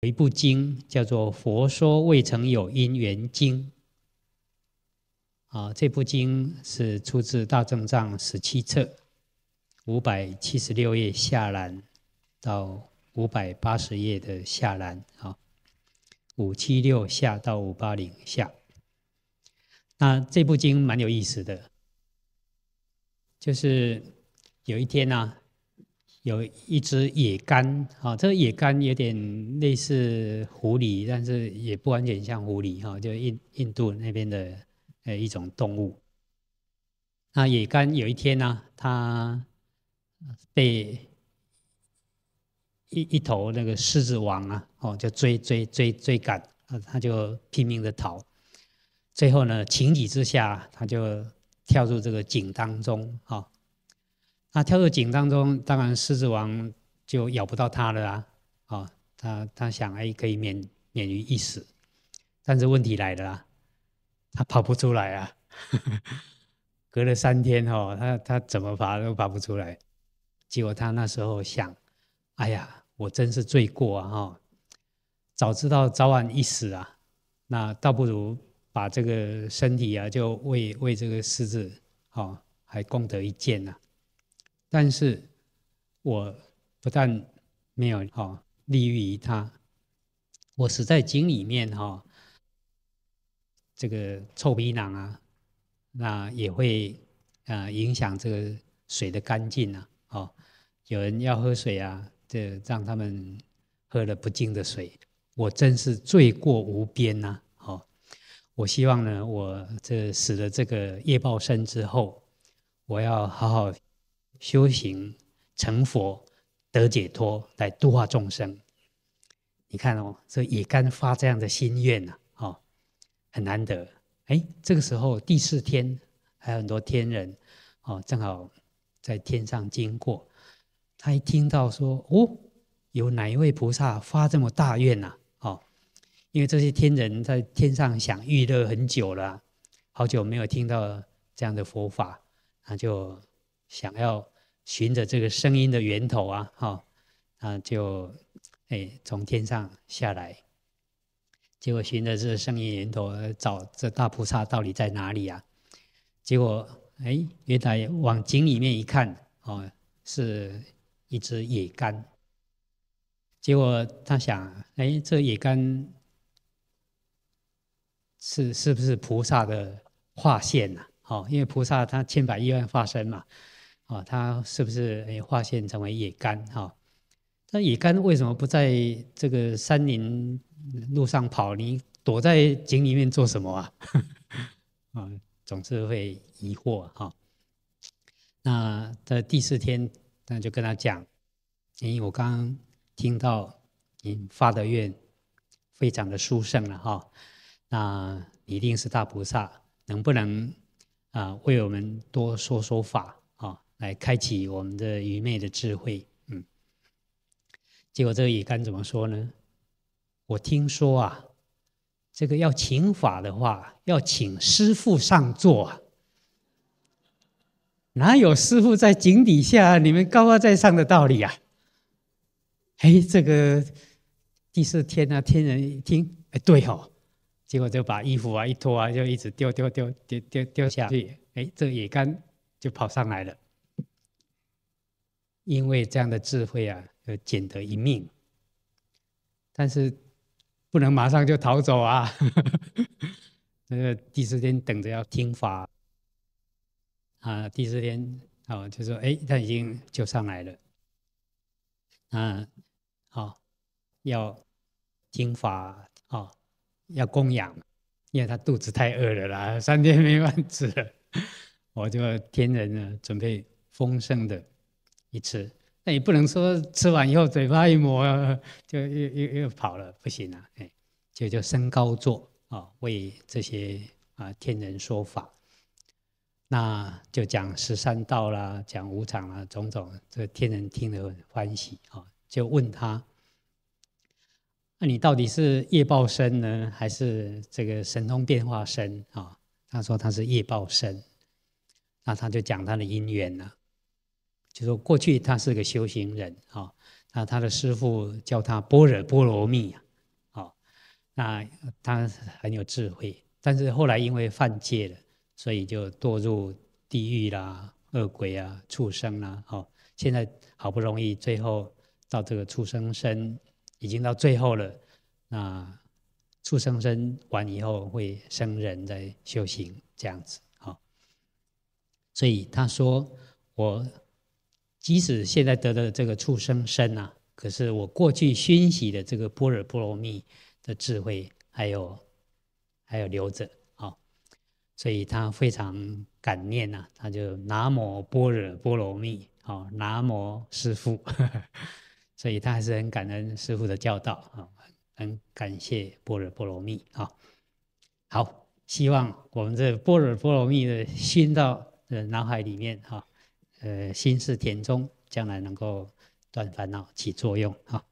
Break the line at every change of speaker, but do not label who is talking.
有一部经叫做《佛说未曾有因缘经》啊，这部经是出自《大正藏》十七册，五百七十六页下栏到五百八十页的下栏啊，五七六下到五八零下。那这部经蛮有意思的，就是有一天呢。有一只野干啊，这个野干有点类似狐狸，但是也不完全像狐狸哈，就印印度那边的呃一种动物。那野干有一天呢，它被一一头那个狮子王啊，哦就追追追追赶，啊它就拼命的逃，最后呢情急之下，它就跳入这个井当中啊。他跳入井当中，当然狮子王就咬不到他了啊！哦，他他想，哎，可以免免于一死。但是问题来了，他跑不出来啊！隔了三天哦，他他怎么爬都爬不出来。结果他那时候想，哎呀，我真是罪过啊！哈，早知道早晚一死啊，那倒不如把这个身体啊，就喂喂这个狮子，哦，还功德一件呢。但是，我不但没有哈利于他，我死在井里面哈，这个臭鼻囊啊，那也会啊影响这个水的干净啊。哦，有人要喝水啊，这让他们喝了不净的水，我真是罪过无边呐。哦，我希望呢，我这死了这个夜报身之后，我要好好。修行成佛得解脱，来度化众生。你看哦，这也敢发这样的心愿呐，哦，很难得。哎，这个时候第四天还有很多天人，哦，正好在天上经过。他一听到说，哦，有哪一位菩萨发这么大愿呐？哦，因为这些天人在天上享预乐很久了，好久没有听到这样的佛法，他就。想要寻着这个声音的源头啊，哈，啊就哎从天上下来，结果寻着这个声音源头找这大菩萨到底在哪里啊？结果哎，原来往井里面一看，哦，是一只野干。结果他想，哎，这野干是是不是菩萨的化现呐？哦，因为菩萨他千百亿万化身嘛。啊，他是不是诶划线成为野干哈？那野干为什么不在这个山林路上跑？你躲在井里面做什么啊？啊，总是会疑惑哈。那在第四天，那就跟他讲，因为我刚听到你发的愿，非常的殊胜了哈。那一定是大菩萨，能不能啊为我们多说说法？来开启我们的愚昧的智慧，嗯。结果这个野干怎么说呢？我听说啊，这个要请法的话，要请师傅上座，啊。哪有师傅在井底下，你们高高在上的道理啊？哎，这个第四天啊，天人一听，哎，对哦。结果就把衣服啊一脱啊，就一直掉掉掉掉掉掉下去，哎，这个野干就跑上来了。因为这样的智慧啊，而捡得一命，但是不能马上就逃走啊。那个第四天等着要听法啊，第四天啊，就说，哎，他已经就上来了。啊，好，要听法，啊，要供养，因为他肚子太饿了啦，三天没饭吃了，我就天人呢准备丰盛的。一吃，那也不能说吃完以后嘴巴一抹就又又又跑了，不行啊！哎，就就升高坐啊，为这些啊天人说法，那就讲十三道啦，讲五常啦，种种，这天人听得很欢喜啊，就问他：那你到底是夜报身呢，还是这个神通变化身啊？他说他是夜报身，那他就讲他的因缘了。就说过去他是个修行人啊，那他的师父叫他般若波罗蜜啊，好，那他很有智慧，但是后来因为犯戒了，所以就堕入地狱啦、恶鬼啊、畜生啦，哦，现在好不容易最后到这个畜生生已经到最后了，那畜生生完以后会生人在修行这样子，好，所以他说我。即使现在得的这个畜生身呐，可是我过去熏习的这个般若波罗蜜的智慧，还有，还有留着啊，所以他非常感念呐，他就南无般若波罗蜜，好，南无师傅，所以他还是很感恩师傅的教导啊，很感谢般若波罗蜜啊，好，希望我们这般若波罗蜜的熏到呃脑海里面哈。呃，心是田中，将来能够断烦恼起作用哈。